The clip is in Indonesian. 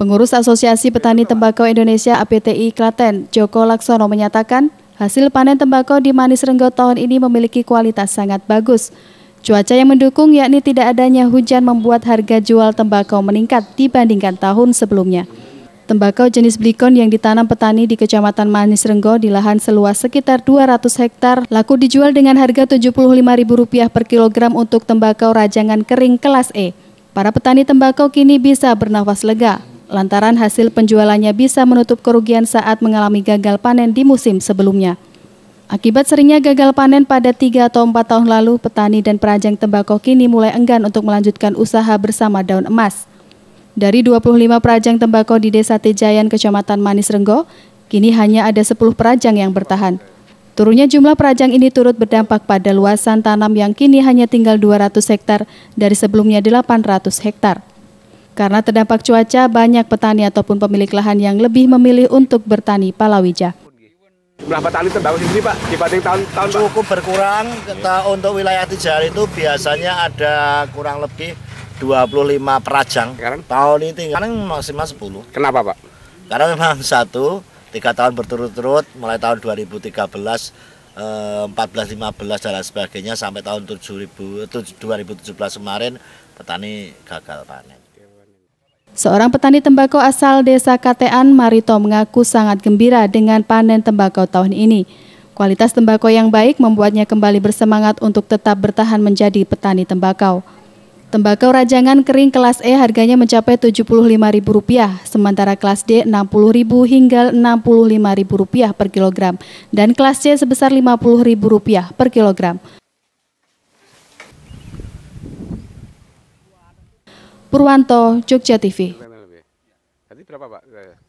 Pengurus Asosiasi Petani Tembakau Indonesia APTI Klaten, Joko Laksono menyatakan, hasil panen tembakau di Manis Renggo tahun ini memiliki kualitas sangat bagus. Cuaca yang mendukung yakni tidak adanya hujan membuat harga jual tembakau meningkat dibandingkan tahun sebelumnya. Tembakau jenis blikon yang ditanam petani di Kecamatan Manis Renggo di lahan seluas sekitar 200 hektar laku dijual dengan harga Rp75.000 per kilogram untuk tembakau rajangan kering kelas E. Para petani tembakau kini bisa bernafas lega lantaran hasil penjualannya bisa menutup kerugian saat mengalami gagal panen di musim sebelumnya. Akibat seringnya gagal panen pada 3 atau 4 tahun lalu, petani dan perajang tembakau kini mulai enggan untuk melanjutkan usaha bersama daun emas. Dari 25 perajang tembakau di Desa Tejayan, Kecamatan Manis Renggo, kini hanya ada 10 perajang yang bertahan. Turunnya jumlah perajang ini turut berdampak pada luasan tanam yang kini hanya tinggal 200 hektar dari sebelumnya 800 hektar. Karena terdampak cuaca, banyak petani ataupun pemilik lahan yang lebih memilih untuk bertani palawija. Jumlah petani tembakau sini Pak dibanding tahun-tahun cukup berkurang. Kita untuk wilayah Tijal itu biasanya ada kurang lebih 25 perajang. Sekarang? Tahun ini tinggal maksimal 10. Kenapa Pak? Karena memang satu tiga tahun berturut-turut mulai tahun 2013 14 15 dan sebagainya sampai tahun 7000 2017 kemarin petani gagal panen. Seorang petani tembakau asal Desa Katean, Marito mengaku sangat gembira dengan panen tembakau tahun ini. Kualitas tembakau yang baik membuatnya kembali bersemangat untuk tetap bertahan menjadi petani tembakau. Tembakau rajangan kering kelas E harganya mencapai Rp75.000, sementara kelas D Rp60.000 hingga Rp65.000 per kilogram, dan kelas C sebesar Rp50.000 per kilogram. Purwanto, Jogja TV. berapa Pak?